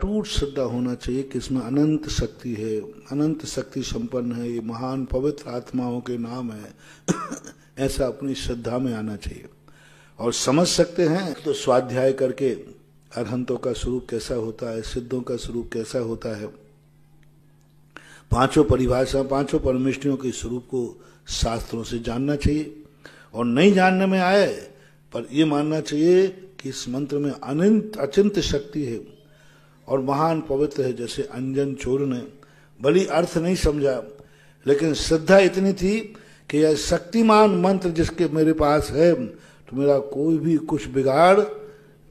टूट श्रद्धा होना चाहिए कि इसमें अनंत शक्ति है अनंत शक्ति संपन्न है ये महान पवित्र आत्माओं के नाम है ऐसा अपनी श्रद्धा में आना चाहिए और समझ सकते हैं तो स्वाध्याय करके अरहंतों का स्वरूप कैसा होता है सिद्धों का स्वरूप कैसा होता है पांचों परिभाषा पांचों परमिष्टियों के स्वरूप को शास्त्रों से जानना चाहिए और नहीं जानने में आए पर यह मानना चाहिए कि इस मंत्र में अनंत अचिंत शक्ति है और महान पवित्र है जैसे अंजन चोर ने बलि अर्थ नहीं समझा लेकिन श्रद्धा इतनी थी कि यह शक्तिमान मंत्र जिसके मेरे पास है तो मेरा कोई भी कुछ बिगाड़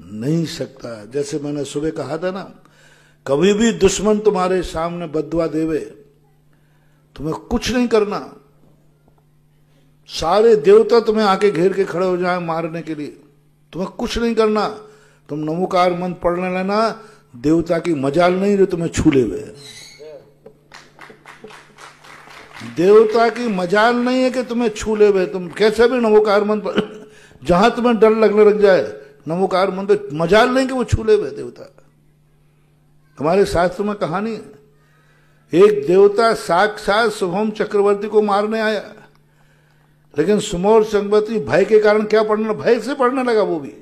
नहीं सकता जैसे मैंने सुबह कहा था ना कभी भी दुश्मन तुम्हारे सामने बदवा देवे तुम्हें कुछ नहीं करना सारे देवता तुम्हें आके घेर के खड़े हो जाए मारने के लिए तुम्हें कुछ नहीं करना तुम नमोकार मंत्र पढ़ने लेना देवता की मजाल नहीं रे तुम्हें छूले हुए देवता की मजाल नहीं है कि तुम्हें छूले हुए तुम कैसे भी नवोकार मंत्र पर जहां तुम्हें डर लगने लग जाए नवोकार मंत्र मजाल नहीं कि वो छूले हुए देवता हमारे शास्त्र में कहानी है एक देवता साक्षात शुभम चक्रवर्ती को मारने आया लेकिन सुमोर चक्रवर्ती भय के कारण क्या पढ़ने भय से पढ़ने लगा वो भी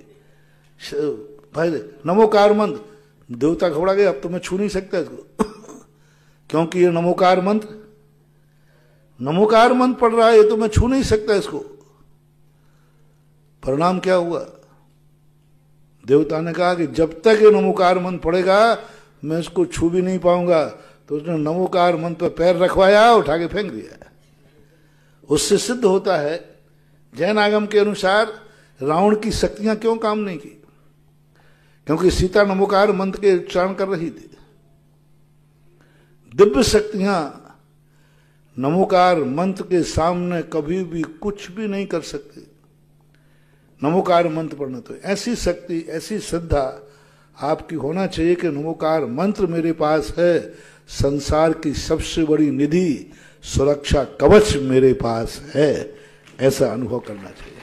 भाई नमोकार कारमंद देवता घबरा गए अब तो मैं छू नहीं सकता इसको क्योंकि ये नमोकार मंत्र नमोकार मंत्र पढ़ रहा है ये तो मैं छू नहीं सकता इसको परिणाम क्या हुआ देवता ने कहा कि जब तक ये नमोकार मंत्र पड़ेगा मैं इसको छू भी नहीं पाऊंगा तो उसने नमोकार मंत्र पर पैर रखवाया उठा के फेंक दिया उससे सिद्ध होता है जैन आगम के अनुसार रावण की शक्तियां क्यों काम नहीं की क्योंकि सीता नमोकार मंत्र के उच्चारण कर रही थी दिव्य शक्तियां नमोकार मंत्र के सामने कभी भी कुछ भी नहीं कर सकते नमोकार मंत्र पढ़ने तो ऐसी शक्ति ऐसी श्रद्धा आपकी होना चाहिए कि नमोकार मंत्र मेरे पास है संसार की सबसे बड़ी निधि सुरक्षा कवच मेरे पास है ऐसा अनुभव करना चाहिए